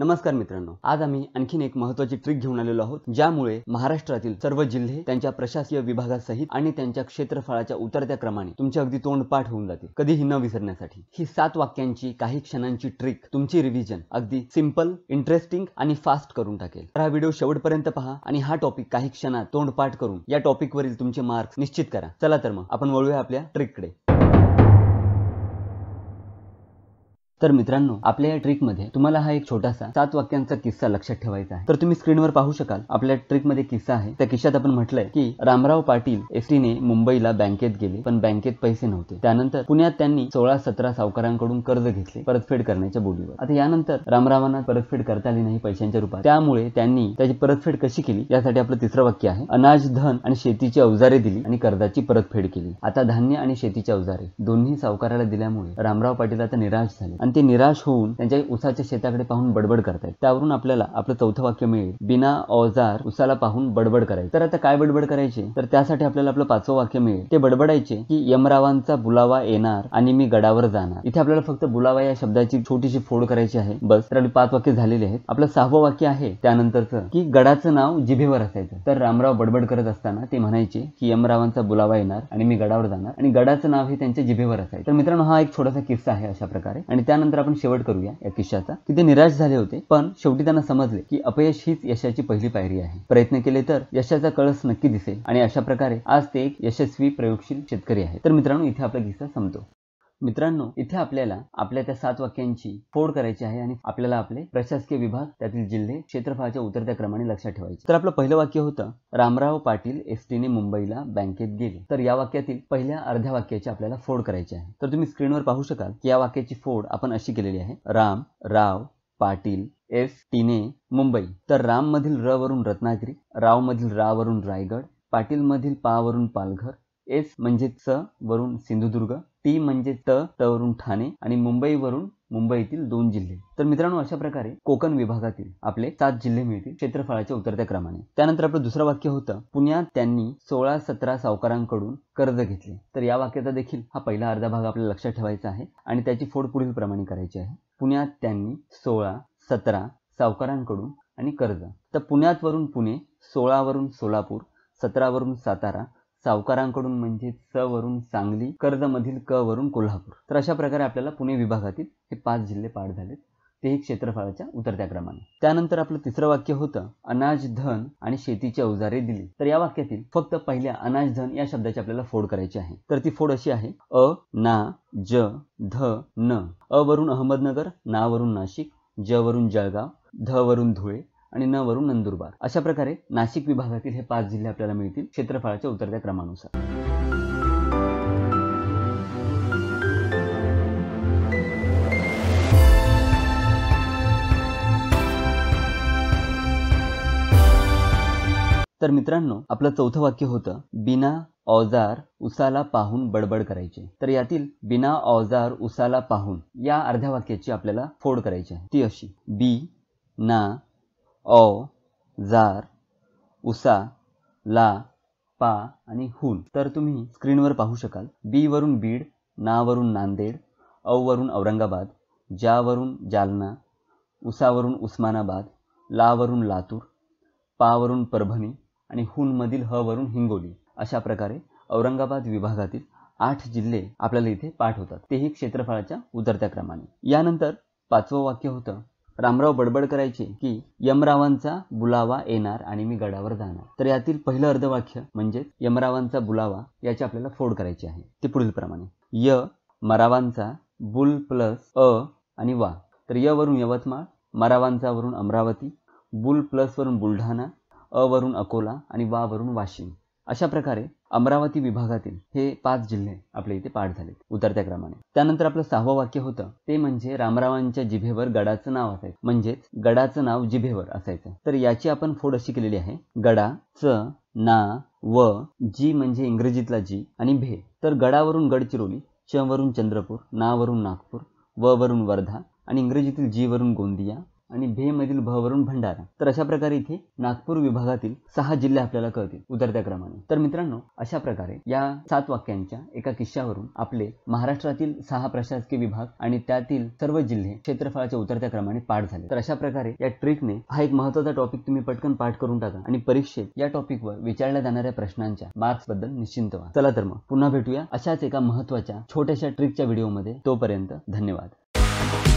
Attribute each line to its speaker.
Speaker 1: नमस्कार मित्रांनो आज आम्ही आणखीन एक महत्वाची ट्रिक घेऊन आलेलो आहोत ज्यामुळे महाराष्ट्रातील सर्व जिल्हे त्यांच्या प्रशासकीय विभागासहित आणि त्यांच्या क्षेत्रफळाच्या उतरत्या क्रमाने तुमच्या अगदी तोंडपाठ होऊन जातील कधीही न विसरण्यासाठी ही सात वाक्यांची काही क्षणांची ट्रिक तुमची रिव्हिजन अगदी सिंपल इंटरेस्टिंग आणि फास्ट करून टाकेल तर हा व्हिडिओ शेवटपर्यंत पहा आणि हा टॉपिक काही क्षणात तोंडपाठ करून या टॉपिकवरील तुमचे मार्क्स निश्चित करा चला तर मग आपण वळूया आपल्या ट्रिककडे तर मित्रांनो आपल्या या ट्रिक मध्ये तुम्हाला हा एक छोटासा सात वाक्यांचा किस्सा लक्षात ठेवायचा आहे तर तुम्ही स्क्रीनवर पाहू शकाल आपल्या ट्रिक मध्ये किस्सा आहे त्या किस्सात आपण म्हटलंय की रामराव पाटील एसटीने मुंबईला बँकेत गेले पण बँकेत पैसे नव्हते त्यानंतर पुण्यात त्यांनी सोळा सतरा सावकारांकडून कर्ज घेतले परतफेड करण्याच्या बोलीवर आता यानंतर रामरावांना परतफेड करता आली नाही पैशांच्या रूपात त्यामुळे त्यांनी त्याची परतफेड कशी केली यासाठी आपलं तिसरं वाक्य आहे अनाज धन आणि शेतीची अवजारे दिली आणि कर्जाची परतफेड केली आता धान्य आणि शेतीची अवजारे दोन्ही सावकाराला दिल्यामुळे रामराव पाटील आता निराश झाले आणि ते निराश होऊन त्यांच्या उसाच्या शेताकडे पाहून बडबड करतायत त्यावरून आपल्याला आपलं चौथं वाक्य मिळेल बिना औजार उसाला पाहून बडबड करायचं तर आता काय बडबड करायचे तर त्यासाठी आपल्याला आपलं पाचवं वाक्य मिळेल ते बडबडायचे की यमरावांचा बुलावा येणार आणि मी गडावर जाणार इथे आपल्याला फक्त बुलावा या शब्दाची छोटीशी फोड करायची आहे बस तर आपली पाच वाक्य झालेली आहेत आपलं सहावं वाक्य आहे त्यानंतरचं की गडाचं नाव जिभेवर असायचं तर रामराव बडबड करत असताना ते म्हणायचे की यमरावांचा बुलावा येणार आणि मी गडावर जाणार आणि गडाचं नाव हे त्यांच्या जिभेवर असायचं तर मित्रांनो हा एक छोटासा किस्सा आहे अशा प्रकारे आणि त्या त्यानंतर आपण शेवट करूया या किस्साचा की ते निराश झाले होते पण शेवटी त्यांना समजले की अपयश हीच यशाची पहिली पायरी आहे प्रयत्न केले तर यशाचा कळस नक्की दिसेल आणि अशा प्रकारे आज ते एक यशस्वी प्रयोगशील शेतकरी आहे तर मित्रांनो इथे आपला किस्सा संपतो मित्रांनो इथे आपल्याला आपल्या त्या सात वाक्यांची फोड करायची आहे आणि आपल्याला आपले प्रशासकीय विभाग त्यातील जिल्हे क्षेत्रफळाच्या उतरत्या क्रमाने लक्षात ठेवायचे तर आपलं पहिलं वाक्य होतं रामराव पाटील टीने मुंबईला बँकेत गेले तर या वाक्यातील पहिल्या अर्ध्या वाक्याची आपल्याला फोड करायची आहे तर तुम्ही स्क्रीनवर पाहू शकाल की या वाक्याची फोड आपण अशी केलेली आहे राम राव पाटील एस टीने मुंबई तर राम मधील र वरून रत्नागिरी राव मधील रा वरून रायगड पाटील मधील पा वरून पालघर एस म्हणजे स वरून सिंधुदुर्ग टी म्हणजे त वरून ठाणे आणि मुंबईवरून मुंबईतील दोन जिल्हे तर मित्रांनो अशा प्रकारे कोकण विभागातील आपले सात जिल्हे मिळतील क्षेत्रफळाच्या उतरत्या क्रमाने त्यानंतर आपलं दुसरं वाक्य होतं पुण्यात त्यांनी सोळा सतरा सावकारांकडून कर्ज घेतले तर या वाक्याचा देखील हा पहिला अर्धा भाग आपल्याला लक्षात ठेवायचा आहे आणि त्याची फोड पुढील प्रमाणे करायची आहे पुण्यात त्यांनी सोळा सतरा सावकारांकडून आणि कर्ज तर पुण्यात वरून पुणे सोळावरून सोलापूर सतरावरून सातारा सावकारांकडून म्हणजे स वरून सांगली कर्जमधील क वरून कोल्हापूर तर अशा प्रकारे आपल्याला पुणे विभागातील हे पाच जिल्हे पाठ झालेत तेही क्षेत्रफळाच्या उतरत्या क्रमाने त्यानंतर आपलं तिसरं वाक्य होतं अनाज धन आणि शेतीची अवजारे दिली तर या वाक्यातील फक्त पहिल्या अनाज धन या शब्दाची आपल्याला फोड करायची आहे तर ती फोड अशी आहे अ ना ज ध न अ वरून अहमदनगर ना वरून नाशिक ज वरून जळगाव ध वरून धुळे आणि न वरून नंदुरबार अशा प्रकारे नाशिक विभागातील हे पाच जिल्हे आपल्याला मिळतील क्षेत्रफळाच्या उतरत्या क्रमानुसार तर मित्रांनो आपलं चौथं वाक्य होतं बिना औजार उसाला पाहून बडबड करायचे तर यातील बिना औजार उसाला पाहून या अर्ध्या वाक्याची आपल्याला फोड करायची आहे ती अशी बी ना औ जार उसा ला पा आणि हुन तर तुम्ही स्क्रीनवर पाहू शकाल बी वरून बीड नावरून नांदेड औ वरून औरंगाबाद जावरून जालना उसावरून उस्मानाबाद लावरून लातूर पावरून परभणी आणि हूनमधील ह वरून हिंगोली अशा प्रकारे औरंगाबाद विभागातील आठ जिल्हे आपल्याला इथे पाठ होतात तेही क्षेत्रफळाच्या उतरत्या क्रमाने यानंतर पाचवं वाक्य होतं रामराव बडबड करायचे की यमरावांचा बुलावा येणार आणि मी गडावर जाणार तर यातील पहिलं अर्धवाक्य म्हणजेच यमरावांचा बुलावा याची आपल्याला फोड करायची आहे ते पुढीलप्रमाणे य मरावांचा बुल प्लस अ आणि वा तर य वरून यवतमाळ मरावांचा वरून अमरावती बुल प्लस वरून बुलढाणा अ वरून अकोला आणि वा वरून वाशिम अशा प्रकारे अमरावती विभागातील हे पाच जिल्हे आपले इथे पाठ झाले उतरत्या क्रमाने त्यानंतर आपलं सहावं वाक्य होतं ते म्हणजे रामरावांच्या जिभेवर गडाचं नाव असायचं म्हणजेच गडाचं नाव जिभेवर असायचं तर याची आपण फोड अशी केलेली आहे गडा च ना व जी म्हणजे इंग्रजीतला जी आणि भे तर गडावरून गडचिरोली च वरून चंद्रपूर नावरून नागपूर व वरून वर्धा आणि इंग्रजीतील जी वरून गोंदिया आणि भे मधील भवरून भंडारा तर अशा प्रकारे इथे नागपूर विभागातील सहा जिल्हे आपल्याला कळतील उतरत्या क्रमाने तर मित्रांनो अशा प्रकारे या सात वाक्यांच्या एका किस्स्यावरून आपले महाराष्ट्रातील सहा प्रशासकीय विभाग आणि त्यातील सर्व जिल्हे क्षेत्रफळाच्या उतरत्या क्रमाने पाठ झाले तर अशा प्रकारे या ट्रिकने हा एक महत्वाचा टॉपिक तुम्ही पटकन पाठ करून टाका आणि परीक्षेत या टॉपिकवर विचारल्या जाणाऱ्या प्रश्नांच्या मार्क्स बद्दल निश्चिंत व्हा चला तर मग पुन्हा भेटूया अशाच एका महत्वाच्या छोट्याशा ट्रिकच्या व्हिडिओमध्ये तोपर्यंत धन्यवाद